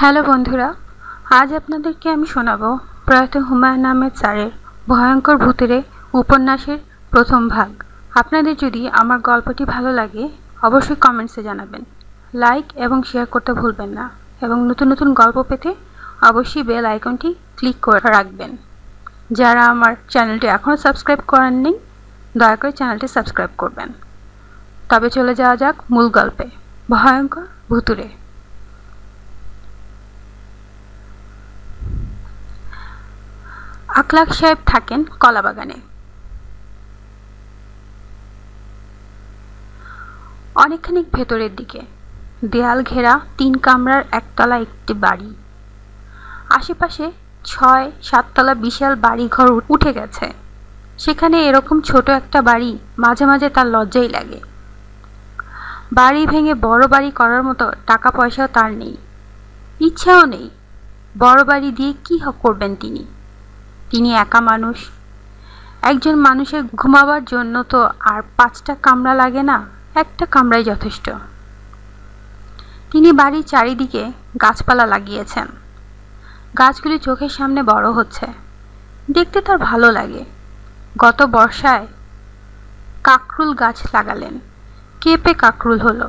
hello বন্ধুরা আজ আপনাদেরকে আমি শোনাব প্রয়াত হুমায়ুন আহমেদ স্যারের ভয়ঙ্কর ভূতেরে উপন্যাসের প্রথম ভাগ আপনাদের যদি আমার গল্পটি ভালো লাগে অবশ্যই কমেন্টসে জানাবেন লাইক এবং শেয়ার করতে ভুলবেন না এবং নতুন নতুন গল্প পেতে অবশ্যই বেল আইকনটি ক্লিক করে রাখবেন যারা আমার চ্যানেলটি এখনও সাবস্ক্রাইব করেন নেই দয়া করে চ্যানেলটি সাবস্ক্রাইব করবেন তবে চলে যাওয়া যাক মূল গল্পে ভয়ঙ্কর ভূতুরে আকলাক সাহেব থাকেন কলাবাগানে অনেকখানি ভেতরের দিকে দেয়াল ঘেরা তিন কামরার একতলা একটি বাড়ি আশেপাশে ছয় সাততলা বিশাল বাড়িঘর উঠে গেছে সেখানে এরকম ছোট একটা বাড়ি মাঝে মাঝে তার লজ্জাই লাগে বাড়ি ভেঙে বড় বাড়ি করার মতো টাকা পয়সাও তার নেই ইচ্ছাও নেই বড় বাড়ি দিয়ে কী করবেন তিনি তিনি একা মানুষ একজন মানুষের ঘুমাবার জন্য তো আর পাঁচটা কামরা লাগে না একটা কামরাই যথেষ্ট তিনি বাড়ির চারিদিকে গাছপালা লাগিয়েছেন গাছগুলি চোখের সামনে বড় হচ্ছে দেখতে তার ভালো লাগে গত বর্ষায় কাকরুল গাছ লাগালেন কেঁপে কাকরুল হলো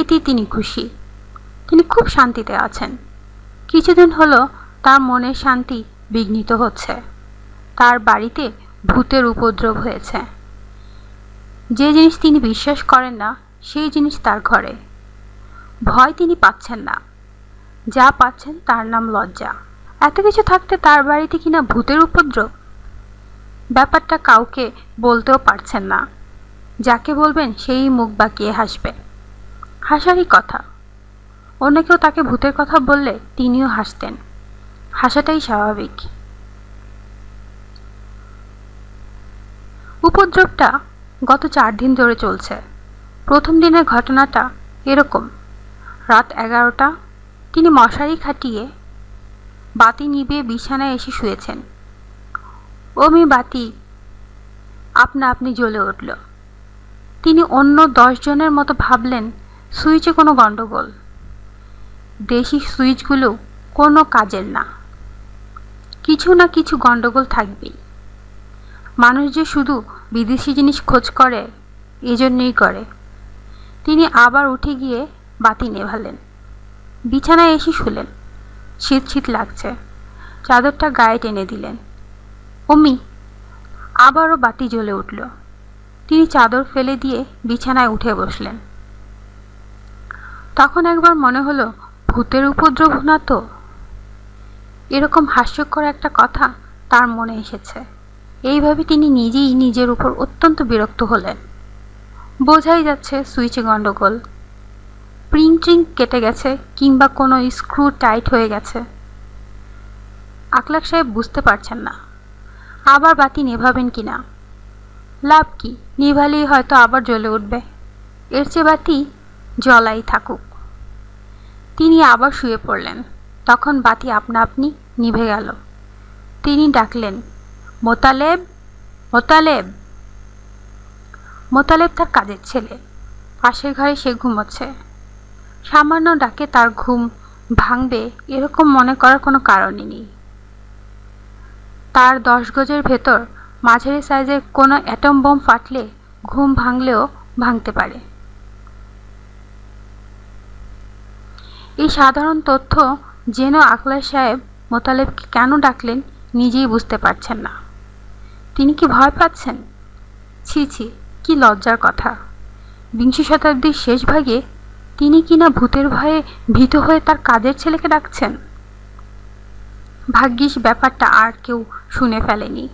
এটি তিনি খুশি তিনি খুব শান্তিতে আছেন কিছুদিন হলো তার মনের শান্তি বিঘ্নিত হচ্ছে তার বাড়িতে ভূতের উপদ্রব হয়েছে যে জিনিস তিনি বিশ্বাস করেন না সেই জিনিস তার ঘরে ভয় তিনি পাচ্ছেন না যা পাচ্ছেন তার নাম লজ্জা এত কিছু থাকতে তার বাড়িতে কিনা ভূতের উপদ্রব ব্যাপারটা কাউকে বলতেও পারছেন না যাকে বলবেন সেই মুখ বাঁকিয়ে হাসবে হাসারই কথা অন্য কেউ তাকে ভূতের কথা বললে তিনিও হাসতেন হাসাটাই স্বাভাবিক উপদ্রবটা গত চার দিন ধরে চলছে প্রথম দিনের ঘটনাটা এরকম রাত এগারোটা তিনি মশারি খাটিয়ে বাতি নিভিয়ে বিছানায় এসে শুয়েছেন ওমি বাতি আপনা আপনি জ্বলে উঠল তিনি অন্য জনের মতো ভাবলেন সুইচে কোনো গণ্ডগোল দেশি সুইচগুলো কোনো কাজের না কিছু না কিছু গণ্ডগোল থাকবেই মানুষ যে শুধু বিদেশি জিনিস খোঁজ করে এজন্যই করে তিনি আবার উঠে গিয়ে বাতি নেভালেন বিছানায় এসে শুলেন শীত শীত লাগছে চাদরটা গায়ে টেনে দিলেন অমি আবারও বাতি জ্বলে উঠল তিনি চাদর ফেলে দিয়ে বিছানায় উঠে বসলেন তখন একবার মনে হলো ভূতের উপদ্রব না তো এরকম হাস্যকর একটা কথা তার মনে এসেছে এইভাবে তিনি নিজেই নিজের উপর অত্যন্ত বিরক্ত হলেন বোঝাই যাচ্ছে সুইচে গণ্ডগোল প্রিন্টিং কেটে গেছে কিংবা কোনো স্ক্রু টাইট হয়ে গেছে আকলাক সাহেব বুঝতে পারছেন না আবার বাতি নেভাবেন কি না লাভ কি নিভালেই হয়তো আবার জ্বলে উঠবে এর চেয়ে বাতি জ্বলাই থাকুক তিনি আবার শুয়ে পড়লেন তখন বাতি আপনা আপনি নিভে গেল তিনি ডাকলেন মোতালেব মোতালেব মোতালেব তার কাজের ছেলে পাশের ঘরে সে ঘুমোচ্ছে সামান্য ডাকে তার ঘুম ভাঙবে এরকম মনে করার কোনো কারণই নেই তার দশ গজের ভেতর মাঝারি সাইজের কোনো অ্যাটম বোম ফাটলে ঘুম ভাঙলেও ভাঙতে পারে এই সাধারণ তথ্য যেন আকলার সাহেব মোতালেবকে কেন ডাকলেন নিজেই বুঝতে পারছেন না তিনি কি ভয় পাচ্ছেন ছি ছি কি লজ্জার কথা বিংশ শতাব্দীর শেষ ভাগে তিনি কিনা ভূতের ভয়ে ভীত হয়ে তার কাজের ছেলেকে ডাকছেন ভাগ্যিস ব্যাপারটা আর কেউ শুনে ফেলেনি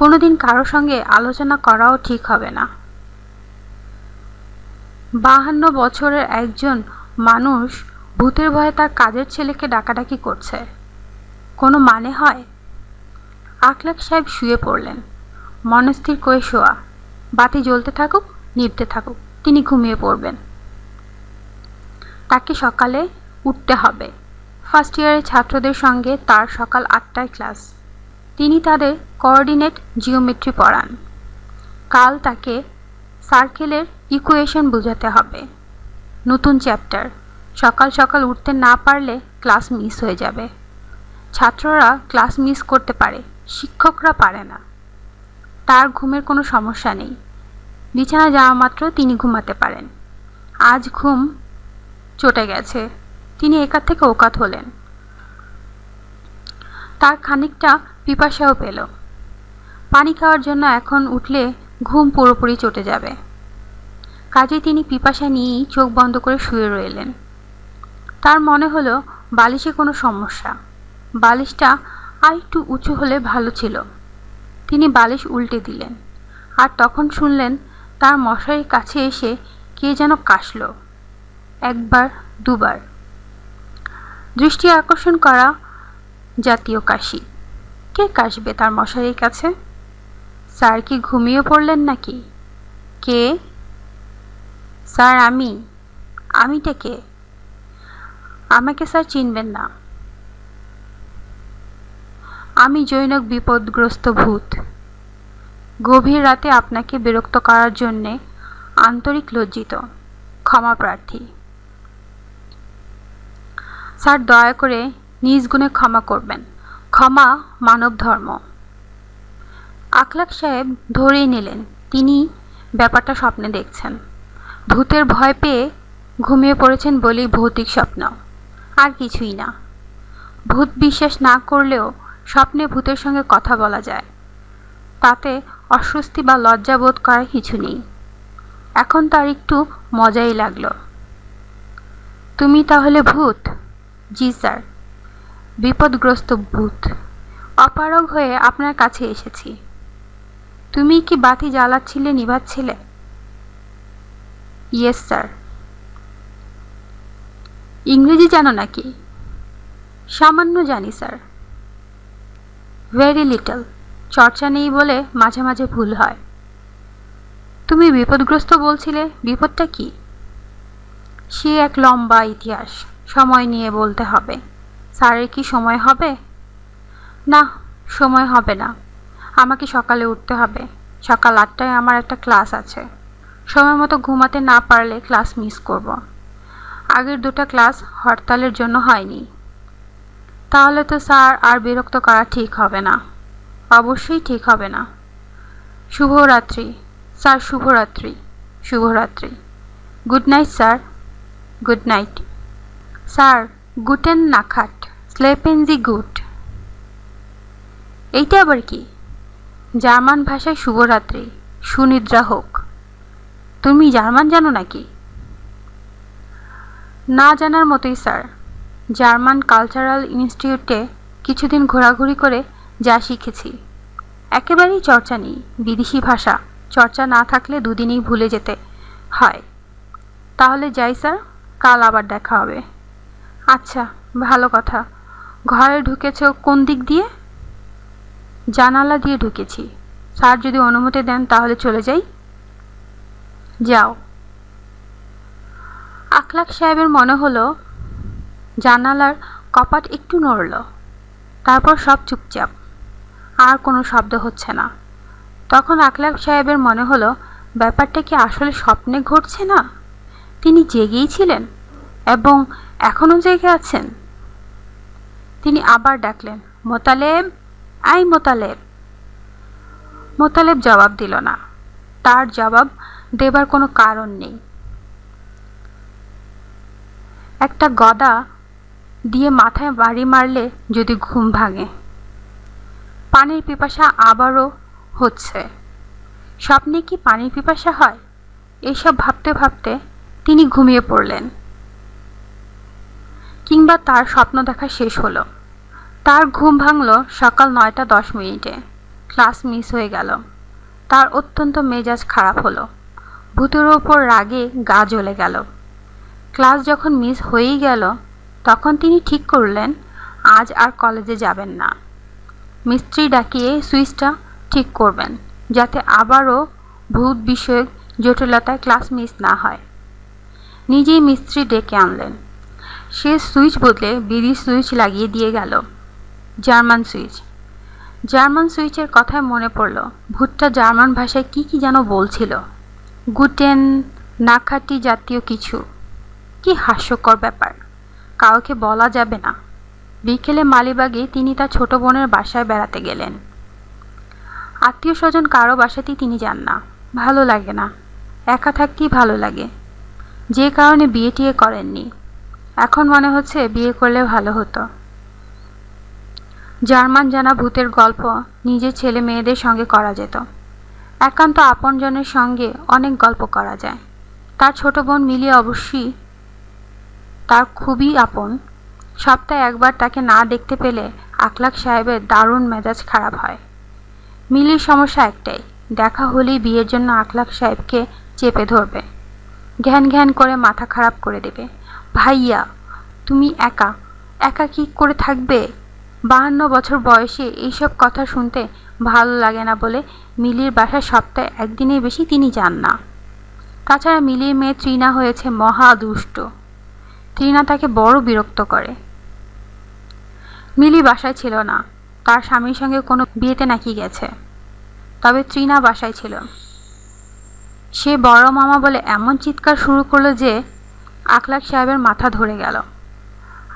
কোনোদিন কারো সঙ্গে আলোচনা করাও ঠিক হবে না বাহান্ন বছরের একজন মানুষ ভূতের ভয়ে তার কাজের ছেলেকে ডাকাডাকি করছে কোনো মানে হয় আকলাব সাহেব শুয়ে পড়লেন মনস্থির করে শোয়া বাতি জ্বলতে থাকুক নিভতে থাকুক তিনি ঘুমিয়ে পড়বেন তাকে সকালে উঠতে হবে ফার্স্ট ইয়ারের ছাত্রদের সঙ্গে তার সকাল আটটায় ক্লাস তিনি তাদের কোঅর্ডিনেট জিওমেট্রি পড়ান কাল তাকে সার্কেলের ইকুয়েশন বোঝাতে হবে নতুন চ্যাপ্টার সকাল সকাল উঠতে না পারলে ক্লাস মিস হয়ে যাবে ছাত্ররা ক্লাস মিস করতে পারে শিক্ষকরা পারে না তার ঘুমের কোনো সমস্যা নেই বিছানা যাওয়া মাত্র তিনি ঘুমাতে পারেন আজ ঘুম চটে গেছে তিনি একাত থেকে ওকাত হলেন তার খানিকটা পিপাসাও পেল পানি খাওয়ার জন্য এখন উঠলে ঘুম পুরোপুরি চটে যাবে কাজে তিনি পিপাসা নিয়েই চোখ বন্ধ করে শুয়ে রইলেন তার মনে হলো বালিশে কোনো সমস্যা বালিশটা আর একটু উঁচু হলে ভালো ছিল তিনি বালিশ উল্টে দিলেন আর তখন শুনলেন তার মশারির কাছে এসে কে যেন কাশল একবার দুবার দৃষ্টি আকর্ষণ করা জাতীয় কাশি কে কাশবে তার মশারির কাছে স্যার কি ঘুমিয়ে পড়লেন নাকি কে স্যার আমি আমিটা কে আমাকে স্যার চিনবেন না আমি জৈনক বিপদগ্রস্ত ভূত গভীর রাতে আপনাকে বিরক্ত করার জন্যে আন্তরিক লজ্জিত ক্ষমা প্রার্থী স্যার দয়া করে নিজ গুণে ক্ষমা করবেন ক্ষমা মানব ধর্ম আকলাক সাহেব ধরেই নিলেন তিনি ব্যাপারটা স্বপ্নে দেখছেন ভূতের ভয় পেয়ে ঘুমিয়ে পড়েছেন বলেই ভৌতিক স্বপ্ন আর কিছুই না ভূত বিশ্বাস না করলেও স্বপ্নে ভূতের সঙ্গে কথা বলা যায় তাতে অস্বস্তি বা লজ্জা বোধ করার কিছু নেই এখন তার একটু মজাই লাগলো তুমি তাহলে ভূত জি স্যার বিপদগ্রস্ত ভূত অপারগ হয়ে আপনার কাছে এসেছি তুমি কি বাতি জ্বালাচ্ছিলে নিভাচ্ছিলে ইয়েস স্যার ইংরেজি জানো নাকি সামান্য জানি স্যার ভেরি লিটল চর্চা নেই বলে মাঝে মাঝে ভুল হয় তুমি বিপদগ্রস্ত বলছিলে বিপদটা কি সে এক লম্বা ইতিহাস সময় নিয়ে বলতে হবে স্যারের কি সময় হবে না সময় হবে না আমাকে সকালে উঠতে হবে সকাল আটটায় আমার একটা ক্লাস আছে সময় মতো ঘুমাতে না পারলে ক্লাস মিস করব আগের দুটো ক্লাস হরতালের জন্য হয়নি তাহলে তো স্যার আর বিরক্ত করা ঠিক হবে না অবশ্যই ঠিক হবে না শুভরাত্রি স্যার শুভরাত্রি শুভরাত্রি good night sir good night sir গুটেন নাখাট স্লেপেন দি গুড এইটা আবার কি জার্মান ভাষায় শুভরাত্রি সুনিদ্রা হোক তুমি জার্মান জানো নাকি না জানার মতোই স্যার জার্মান কালচারাল ইনস্টিটিউটে কিছুদিন ঘোরাঘুরি করে যা শিখেছি একেবারেই চর্চা নেই বিদেশি ভাষা চর্চা না থাকলে দুদিনেই ভুলে যেতে হয় তাহলে যাই স্যার কাল আবার দেখা হবে আচ্ছা ভালো কথা ঘরে ঢুকেছ কোন দিক দিয়ে জানালা দিয়ে ঢুকেছি স্যার যদি অনুমতি দেন তাহলে চলে যাই যাও আখলাক সাহেবের মনে হলো জানালার কপাট একটু নড়ল তারপর সব চুপচাপ আর কোনো শব্দ হচ্ছে না তখন আকলাব সাহেবের মনে হলো ব্যাপারটা কি আসলে স্বপ্নে ঘটছে না তিনি জেগেই ছিলেন এবং এখনও জেগে আছেন তিনি আবার ডাকলেন মোতালেব আই মোতালেব মোতালেব জবাব দিল না তার জবাব দেবার কোনো কারণ নেই একটা গদা দিয়ে মাথায় বাড়ি মারলে যদি ঘুম ভাঙে পানির পিপাসা আবারও হচ্ছে স্বপ্নে কি পানির পিপাসা হয় এইসব ভাবতে ভাবতে তিনি ঘুমিয়ে পড়লেন কিংবা তার স্বপ্ন দেখা শেষ হলো তার ঘুম ভাঙল সকাল নয়টা দশ মিনিটে ক্লাস মিস হয়ে গেল তার অত্যন্ত মেজাজ খারাপ হলো ভূতের ওপর রাগে গা জ্বলে গেল ক্লাস যখন মিস হয়েই গেল তখন তিনি ঠিক করলেন আজ আর কলেজে যাবেন না মিস্ত্রি ডাকিয়ে সুইচটা ঠিক করবেন যাতে আবারও ভূত বিষয়ক জটিলতায় ক্লাস মিস না হয় নিজেই মিস্ত্রি ডেকে আনলেন সে সুইচ বদলে বিড়ি সুইচ লাগিয়ে দিয়ে গেল জার্মান সুইচ জার্মান সুইচের কথায় মনে পড়ল ভূতটা জার্মান ভাষায় কি কি যেন বলছিল গুটেন নাখাটি জাতীয় কিছু কি হাস্যকর ব্যাপার কাউকে বলা যাবে না বিকেলে মালিবাগে তিনি তার ছোট বোনের বাসায় বেড়াতে গেলেন আত্মীয় স্বজন কারো বাসাতেই তিনি যান না ভালো লাগে না একা থাকতেই ভালো লাগে যে কারণে বিয়ে টিয়ে করেননি এখন মনে হচ্ছে বিয়ে করলে ভালো হতো জার্মান জানা ভূতের গল্প নিজের ছেলে মেয়েদের সঙ্গে করা যেত একান্ত আপনজনের সঙ্গে অনেক গল্প করা যায় তার ছোট বোন মিলিয়ে অবশ্যই তার খুবই আপন সপ্তাহে একবার তাকে না দেখতে পেলে আখলাক সাহেবের দারুণ মেজাজ খারাপ হয় মিলির সমস্যা একটাই দেখা হলেই বিয়ের জন্য আখলাক সাহেবকে চেপে ধরবে ঘ্যান ঘ্যান করে মাথা খারাপ করে দেবে ভাইয়া তুমি একা একা কি করে থাকবে বাহান্ন বছর বয়সে এইসব কথা শুনতে ভালো লাগে না বলে মিলির বাসা সপ্তাহে একদিনের বেশি তিনি যান না তাছাড়া মিলির মেয়ে তৃণা হয়েছে মহা দুষ্ট টিনা তাকে বড় বিরক্ত করে মিলি বাসায় ছিল না তার স্বামীর সঙ্গে কোনো বিয়েতে নাকি গেছে তবে ত্রিনা বাসায় ছিল সে বড় মামা বলে এমন চিৎকার শুরু করলো যে আখলাক সাহেবের মাথা ধরে গেল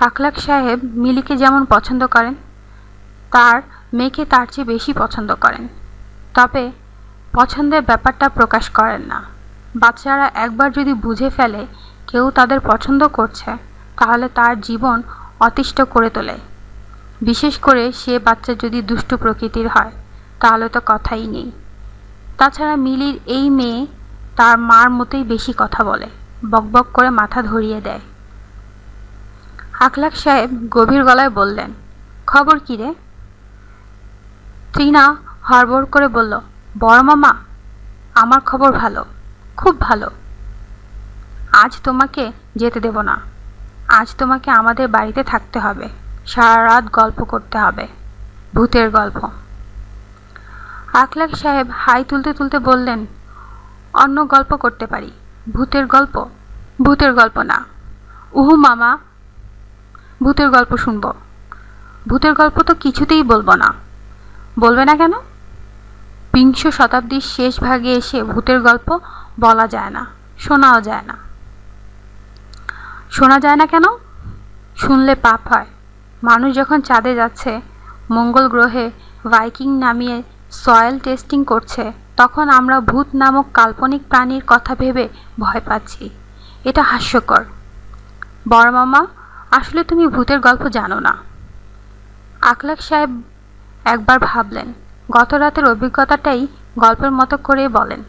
আখলাক সাহেব মিলিকে যেমন পছন্দ করেন তার মেয়েকে তার চেয়ে বেশি পছন্দ করেন তবে পছন্দের ব্যাপারটা প্রকাশ করেন না বাচ্চারা একবার যদি বুঝে ফেলে কেউ তাদের পছন্দ করছে তাহলে তার জীবন অতিষ্ঠ করে তোলে বিশেষ করে সে বাচ্চা যদি দুষ্ট প্রকৃতির হয় তাহলে তো কথাই নেই তাছাড়া মিলির এই মেয়ে তার মার মতোই বেশি কথা বলে বকবক করে মাথা ধরিয়ে দেয় আখলাক সাহেব গভীর গলায় বললেন খবর কী রে তৃণা হড়বড় করে বলল বড় মামা আমার খবর ভালো খুব ভালো আজ তোমাকে যেতে দেব না আজ তোমাকে আমাদের বাড়িতে থাকতে হবে সারা রাত গল্প করতে হবে ভূতের গল্প আখলাক সাহেব হাই তুলতে তুলতে বললেন অন্য গল্প করতে পারি ভূতের গল্প ভূতের গল্প না উহু মামা ভূতের গল্প শুনব ভূতের গল্প তো কিছুতেই বলবো না বলবে না কেন বিংশ শতাব্দীর শেষ ভাগে এসে ভূতের গল্প বলা যায় না শোনাও যায় না শোনা যায় না কেন শুনলে পাপ হয় মানুষ যখন চাঁদে যাচ্ছে মঙ্গল গ্রহে ভাইকিং নামিয়ে সয়েল টেস্টিং করছে তখন আমরা ভূত নামক কাল্পনিক প্রাণীর কথা ভেবে ভয় পাচ্ছি এটা হাস্যকর বড় মামা আসলে তুমি ভূতের গল্প জানো না আকলাক সাহেব একবার ভাবলেন গত রাতের অভিজ্ঞতাটাই গল্পের মতো করে বলেন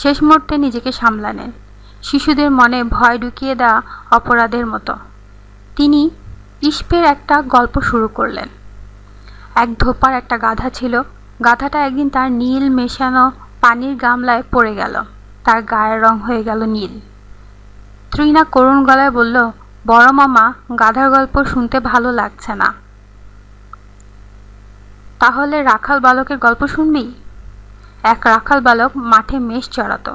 শেষ মুহূর্তে নিজেকে সামলানেন শিশুদের মনে ভয় ঢুকিয়ে দেওয়া অপরাধের মতো তিনি ইস্পের একটা গল্প শুরু করলেন এক ধোপার একটা গাধা ছিল গাধাটা একদিন তার নীল মেশানো পানির গামলায় পড়ে গেল তার গায়ের রং হয়ে গেল নীল ত্রিনা করুণ গলায় বলল বড় মামা গাধার গল্প শুনতে ভালো লাগছে না তাহলে রাখাল বালকের গল্প শুনবি এক রাখাল বালক মাঠে মেষ চড়াতো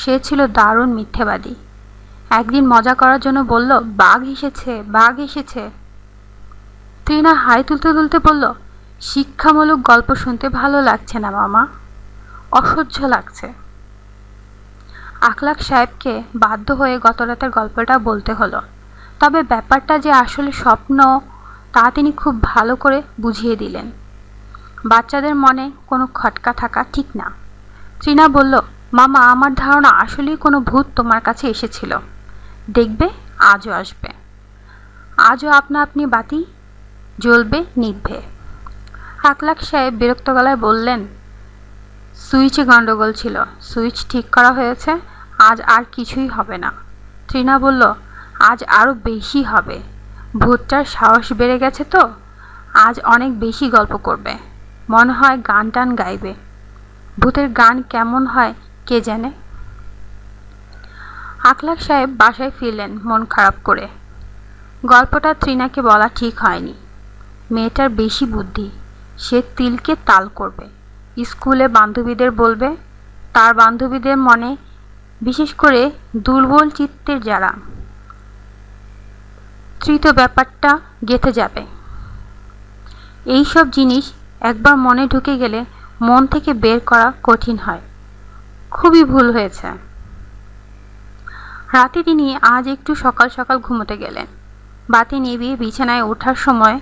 সে ছিল দারুণ মিথ্যেবাদী একদিন মজা করার জন্য বলল বাঘ এসেছে বাঘ এসেছে তৃণা হাই তুলতে তুলতে বলল শিক্ষামূলক গল্প শুনতে ভালো লাগছে না মামা অসহ্য লাগছে আখলাক সাহেবকে বাধ্য হয়ে গত রাতের গল্পটা বলতে হলো তবে ব্যাপারটা যে আসলে স্বপ্ন তা তিনি খুব ভালো করে বুঝিয়ে দিলেন বাচ্চাদের মনে কোনো খটকা থাকা ঠিক না তৃণা বলল মামা আমার ধারণা আসলেই কোনো ভূত তোমার কাছে এসেছিল দেখবে আজও আসবে আজও আপনা আপনি বাতি জ্বলবে নিভবে আকলাক সাহেব বিরক্ত গলায় বললেন সুইচে গণ্ডগোল ছিল সুইচ ঠিক করা হয়েছে আজ আর কিছুই হবে না তৃণা বলল আজ আরও বেশি হবে ভূতটার সাহস বেড়ে গেছে তো আজ অনেক বেশি গল্প করবে মনে হয় গান টান গাইবে ভূতের গান কেমন হয় কে জানে আকলাক সাহেব বাসায় ফিরলেন মন খারাপ করে গল্পটা ত্রিনাকে বলা ঠিক হয়নি মেয়েটার বেশি বুদ্ধি সে তিলকে তাল করবে স্কুলে বান্ধবীদের বলবে তার বান্ধবীদের মনে বিশেষ করে দুর্বল চিত্তের যারা তৃত ব্যাপারটা গেঁথে যাবে এইসব জিনিস একবার মনে ঢুকে গেলে মন থেকে বের করা কঠিন হয় খুবই ভুল হয়েছে রাতে তিনি আজ একটু সকাল সকাল ঘুমোতে গেলেন বাতি নিভিয়ে বিছানায় ওঠার সময়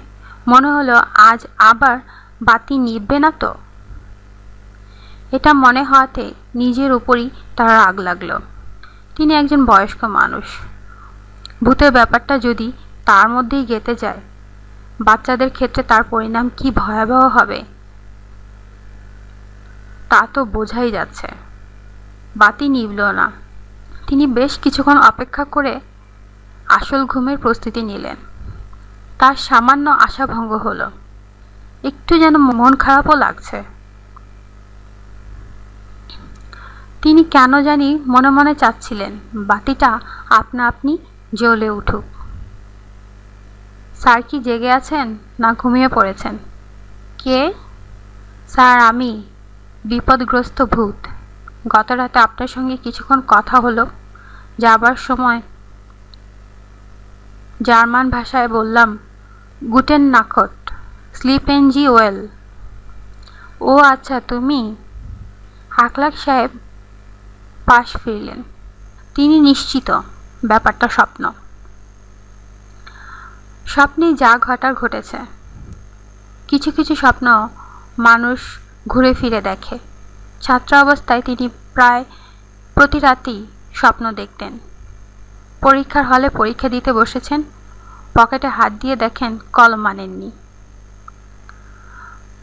মনে হলো আজ আবার বাতি নিববে না তো এটা মনে হওয়াতে নিজের উপরই তার রাগ লাগলো তিনি একজন বয়স্ক মানুষ ভূতের ব্যাপারটা যদি তার মধ্যেই গেতে যায় বাচ্চাদের ক্ষেত্রে তার পরিণাম কি ভয়াবহ হবে তা তো বোঝাই যাচ্ছে বাতি নিবল না তিনি বেশ কিছুক্ষণ অপেক্ষা করে আসল ঘুমের প্রস্তুতি নিলেন তার সামান্য আশাভঙ্গ হলো একটু যেন মন খারাপও লাগছে তিনি কেন জানি মনে মনে চাচ্ছিলেন বাতিটা আপনা আপনি জ্বলে উঠুক স্যার কি জেগে আছেন না ঘুমিয়ে পড়েছেন কে স্যার আমি বিপদগ্রস্ত ভূত গত রাতে আপনার সঙ্গে কিছুক্ষণ কথা হলো যাবার সময় জার্মান ভাষায় বললাম গুটেন নাকট স্লিপ এন জি ওয়েল ও আচ্ছা তুমি আখলাক সাহেব পাশ ফিরলেন তিনি নিশ্চিত ব্যাপারটা স্বপ্ন স্বপ্নে যা ঘটার ঘটেছে কিছু কিছু স্বপ্ন মানুষ ঘুরে ফিরে দেখে ছাত্রাবস্থায় তিনি প্রায় প্রতি রাতেই স্বপ্ন দেখতেন পরীক্ষার হলে পরীক্ষা দিতে বসেছেন পকেটে হাত দিয়ে দেখেন কলম মানেননি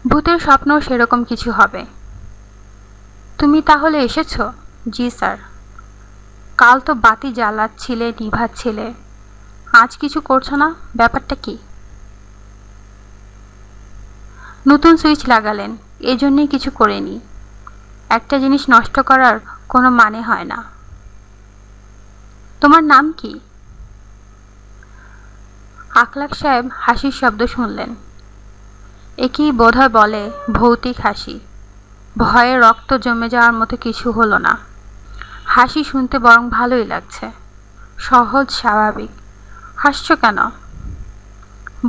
ভূতের স্বপ্ন সেরকম কিছু হবে তুমি তাহলে এসেছ জি স্যার কাল তো বাতি জ্বালাচ্ছিলে নিভাচ্ছিলে আজ কিছু করছো না ব্যাপারটা কি নতুন সুইচ লাগালেন এজন্যই কিছু করেনি একটা জিনিস নষ্ট করার কোনো মানে হয় না তোমার নাম কি আকলাক সাহেব হাসির শব্দ শুনলেন একই বোধ বলে ভৌতিক হাসি ভয়ে রক্ত জমে যাওয়ার মতো কিছু হলো না হাসি শুনতে বরং ভালোই লাগছে সহজ স্বাভাবিক হাসছ কেন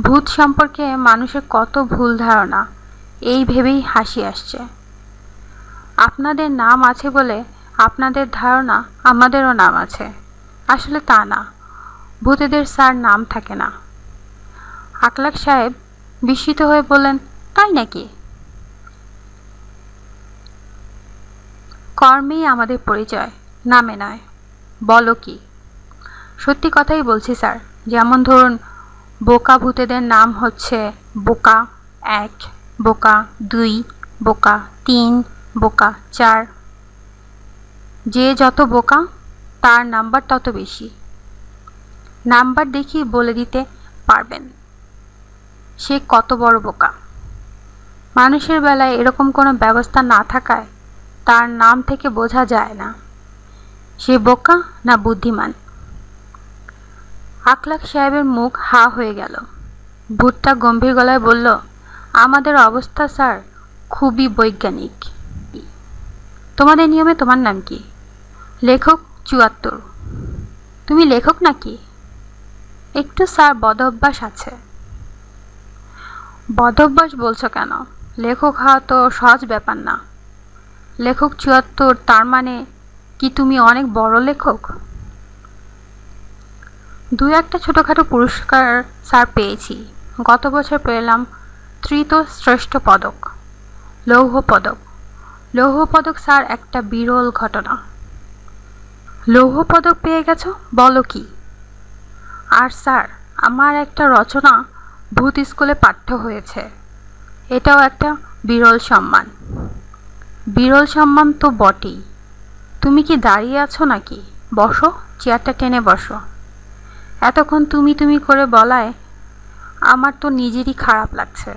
ভূত সম্পর্কে মানুষের কত ভুল ধারণা এই ভেবেই হাসি আসছে আপনাদের নাম আছে বলে আপনাদের ধারণা আমাদেরও নাম আছে আসলে তা না ভূতেদের স্যার নাম থাকে না আকলাক সাহেব বিস্মিত হয়ে বললেন তাই নাকি কর্মেই আমাদের পরিচয় নামে নয় বলো কি সত্যি কথাই বলছি স্যার যেমন ধরুন বোকা ভূতেদের নাম হচ্ছে বোকা এক বোকা দুই বোকা তিন বোকা চার যে যত বোকা তার নাম্বার তত বেশি নাম্বার দেখিয়ে বলে দিতে পারবেন সে কত বড় বোকা মানুষের বেলায় এরকম কোনো ব্যবস্থা না থাকায় তার নাম থেকে বোঝা যায় না সে বোকা না বুদ্ধিমান আকলাক সাহেবের মুখ হা হয়ে গেল ভুট্টা গম্ভীর গলায় বলল আমাদের অবস্থা স্যার খুবই বৈজ্ঞানিক তোমাদের নিয়মে তোমার নাম কি লেখক চুয়াত্তর তুমি লেখক নাকি একটু স্যার বদ অভ্যাস আছে বদ অভ্যাস বলছো কেন লেখক হওয়া তো সহজ ব্যাপার না লেখক চুয়াত্তর তার মানে কি তুমি অনেক বড় লেখক দু একটা ছোটোখাটো পুরস্কার স্যার পেয়েছি গত বছর পেলাম তৃতীয় শ্রেষ্ঠ পদক লৌহ পদক লৌহ পদক স্যার একটা বিরল ঘটনা লৌহ পদক পেয়ে গেছো বলো কি আর স্যার আমার একটা রচনা ভূত স্কুলে পাঠ্য হয়েছে এটাও একটা বিরল সম্মান বিরল সম্মান তো বটেই তুমি কি দাঁড়িয়ে আছো নাকি বসো চেয়ারটা টেনে বসো এতক্ষণ তুমি তুমি করে বলায় আমার তো নিজেরই খারাপ লাগছে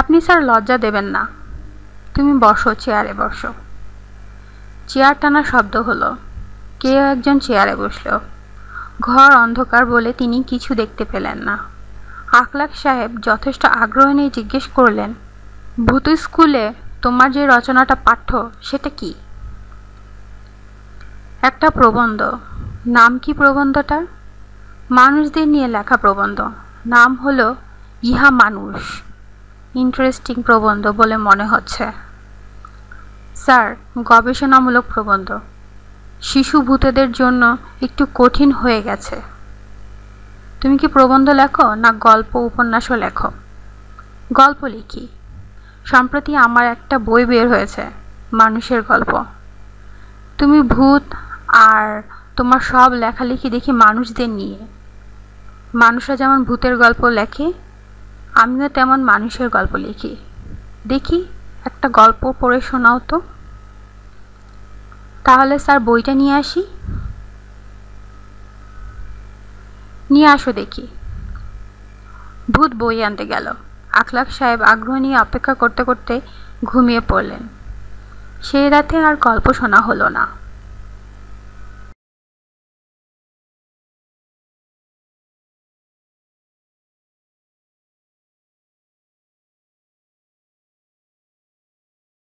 আপনি স্যার লজ্জা দেবেন না তুমি বসো চেয়ারে বসো চেয়ার টানা শব্দ হলো কেউ একজন চেয়ারে বসল ঘর অন্ধকার বলে তিনি কিছু দেখতে পেলেন না আকলাক সাহেব যথেষ্ট আগ্রহ নিয়ে জিজ্ঞেস করলেন ভূত স্কুলে তোমার যে রচনাটা পাঠ্য সেটা কি একটা প্রবন্ধ নাম কি প্রবন্ধটা মানুষদের নিয়ে লেখা প্রবন্ধ নাম হলো ইহা মানুষ ইন্টারেস্টিং প্রবন্ধ বলে মনে হচ্ছে স্যার গবেষণামূলক প্রবন্ধ শিশু ভূতেদের জন্য একটু কঠিন হয়ে গেছে তুমি কি প্রবন্ধ লেখো না গল্প উপন্যাসও লেখো গল্প লিখি সম্প্রতি আমার একটা বই বের হয়েছে মানুষের গল্প তুমি ভূত আর তোমার সব লেখালেখি দেখি মানুষদের নিয়ে মানুষরা যেমন ভূতের গল্প লেখে আমিও তেমন মানুষের গল্প লিখি দেখি একটা গল্প পড়ে শোনাও তো তাহলে স্যার বইটা নিয়ে আসি নিয়ে আসো দেখি ভূত বই আনতে গেল আখলাক সাহেব আগ্রহ নিয়ে অপেক্ষা করতে করতে ঘুমিয়ে পড়লেন সেই রাতে আর গল্প শোনা হলো না